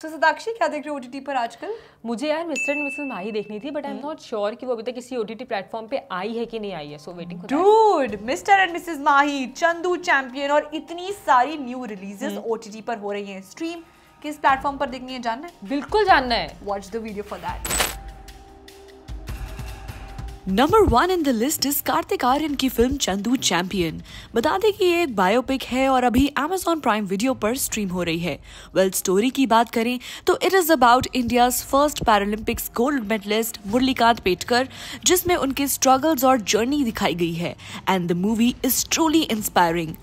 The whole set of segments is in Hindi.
तो सदाक्षी क्या देख रहे हो ओटीटी पर आजकल मुझे यार मिस्टर एंड मिसेस माही देखनी थी but I am not sure कि वो अभी तक किसी ओटीटी प्लेटफॉर्म पे आई है कि नहीं आई है so waiting dude Mr and Mrs Mahi Chandu champion और इतनी सारी न्यू रिलीजेस ओटीटी पर हो रही हैं स्ट्रीम किस प्लेटफॉर्म पर देखनी है जानना है बिल्कुल जानना है watch the video for that number one in the list is Kartik Aaryan की फिल्म चंदू चैंपियन बता दें कि ये एक बायोपिक है और अभी एमेजोन प्राइम वीडियो पर स्ट्रीम हो रही है वेल well, स्टोरी की बात करें तो it is about India first Paralympics gold medalist Murlikant Petkar जिसमें उनके स्ट्रगल्स और जर्नी दिखाई गई है and the movie is truly inspiring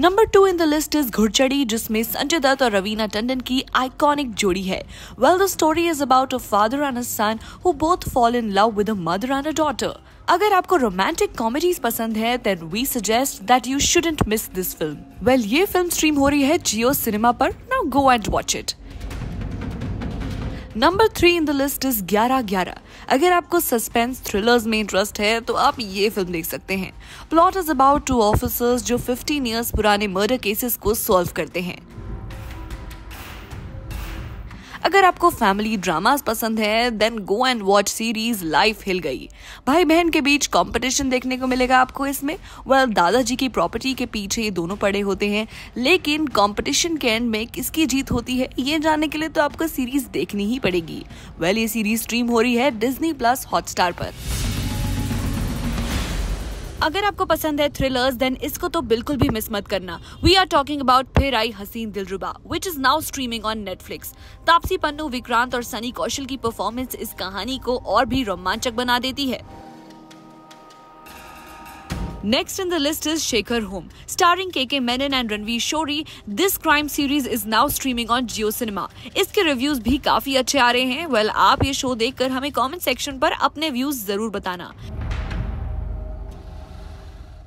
number two in the list is Ghudchadi जिसमें संजय दत्त और रवीना टंडन की आइकॉनिक जोड़ी है well the story is about a father and a son who both fall in love with a mother and a daughter अगर आपको रोमांटिक कॉमेडीज पसंद है then we suggest that you shouldn't miss this film well ये फिल्म स्ट्रीम हो रही है जियो सिनेमा पर now go and watch it number three in the list is Gyaarah Gyaarah अगर आपको सस्पेंस थ्रिलर्स में इंटरेस्ट है तो आप ये फिल्म देख सकते हैं plot is about two officers जो 15 ईयर्स पुराने मर्डर केसेस को सॉल्व करते हैं अगर आपको फैमिली ड्रामास पसंद है then go and watch series life hill गई भाई बहन के बीच कंपटीशन देखने को मिलेगा आपको इसमें वेल well, दादाजी की प्रॉपर्टी के पीछे ये दोनों पड़े होते हैं लेकिन कंपटीशन के एंड में किसकी जीत होती है ये जानने के लिए तो आपको सीरीज देखनी ही पड़ेगी वेल well, ये सीरीज स्ट्रीम हो रही है डिज्नी प्लस हॉटस्टार पर अगर आपको पसंद है थ्रिलर्स देन इसको तो बिल्कुल भी मिस मत करना we are talking about Phir Aayi Haseen Dilruba which is now streaming on Netflix Taapsee Pannu Vikrant और सनी कौशल की परफॉर्मेंस इस कहानी को और भी रोमांचक बना देती है next in the list is Shekhar home starring K K Menon and Ranvir Shorey this crime series is now streaming on Jio cinema इसके रिव्यूज भी काफी अच्छे आ रहे हैं वेल well, आप ये शो देखकर हमें कमेंट सेक्शन पर अपने व्यूज जरूर बताना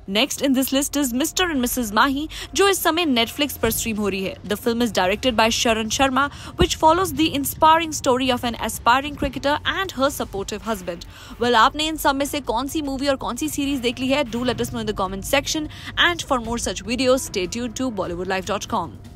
next in this list is Mr and Mrs Mahi जो इस समय नेटफ्लिक्स पर स्ट्रीम हो रही है the film is directed by Sharan Sharma which follows the inspiring story of an aspiring cricketer and her supportive husband well आपने इन सब में से कौन सी मूवी और कौन सी सीरीज देख ली है do let us know in the comment section and for more such video stay to Bollywood life dot com